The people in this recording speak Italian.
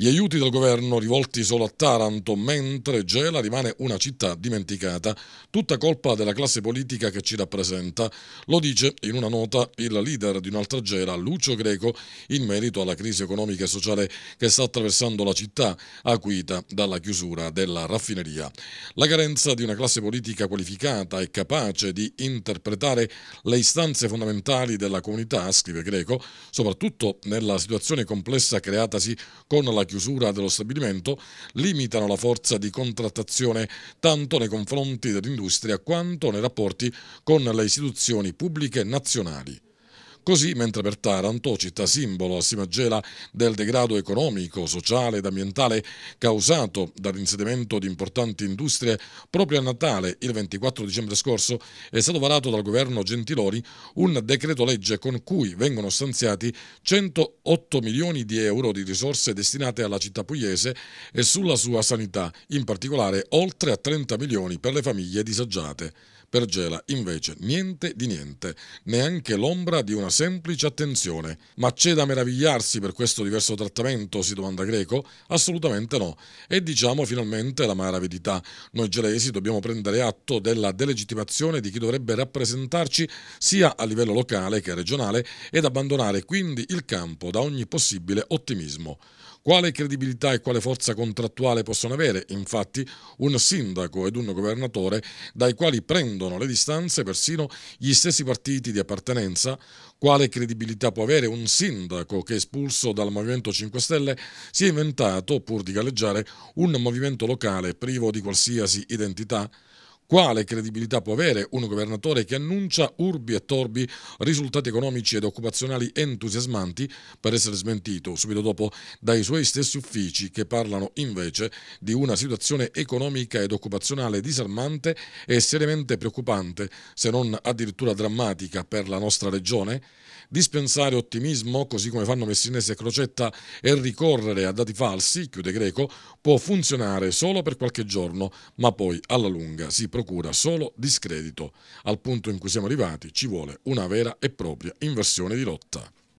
Gli aiuti del governo rivolti solo a Taranto, mentre Gela rimane una città dimenticata, tutta colpa della classe politica che ci rappresenta, lo dice in una nota il leader di un'altra Gela, Lucio Greco, in merito alla crisi economica e sociale che sta attraversando la città, acuita dalla chiusura della raffineria. La carenza di una classe politica qualificata e capace di interpretare le istanze fondamentali della comunità, scrive Greco, soprattutto nella situazione complessa creatasi con la chiusura dello stabilimento limitano la forza di contrattazione tanto nei confronti dell'industria quanto nei rapporti con le istituzioni pubbliche nazionali. Così, mentre per Taranto, città simbolo, si magela del degrado economico, sociale ed ambientale causato dall'insediamento di importanti industrie, proprio a Natale, il 24 dicembre scorso, è stato varato dal governo Gentiloni un decreto legge con cui vengono stanziati 108 milioni di euro di risorse destinate alla città pugliese e sulla sua sanità, in particolare oltre a 30 milioni per le famiglie disagiate. Per Gela, invece, niente di niente, neanche l'ombra di una semplice attenzione. Ma c'è da meravigliarsi per questo diverso trattamento? si domanda Greco. Assolutamente no. E diciamo finalmente la l'amara verità. Noi gelesi dobbiamo prendere atto della delegittimazione di chi dovrebbe rappresentarci sia a livello locale che regionale ed abbandonare quindi il campo da ogni possibile ottimismo. Quale credibilità e quale forza contrattuale possono avere, infatti, un sindaco ed un governatore dai quali prendono scendono le distanze persino gli stessi partiti di appartenenza, quale credibilità può avere un sindaco che espulso dal Movimento 5 Stelle si è inventato, pur di galleggiare, un movimento locale privo di qualsiasi identità? Quale credibilità può avere un governatore che annuncia urbi e torbi risultati economici ed occupazionali entusiasmanti per essere smentito subito dopo dai suoi stessi uffici che parlano invece di una situazione economica ed occupazionale disarmante e seriamente preoccupante, se non addirittura drammatica per la nostra regione? Dispensare ottimismo, così come fanno Messinese e Crocetta, e ricorrere a dati falsi, chiude Greco, può funzionare solo per qualche giorno, ma poi alla lunga si prova procura solo discredito. Al punto in cui siamo arrivati ci vuole una vera e propria inversione di rotta.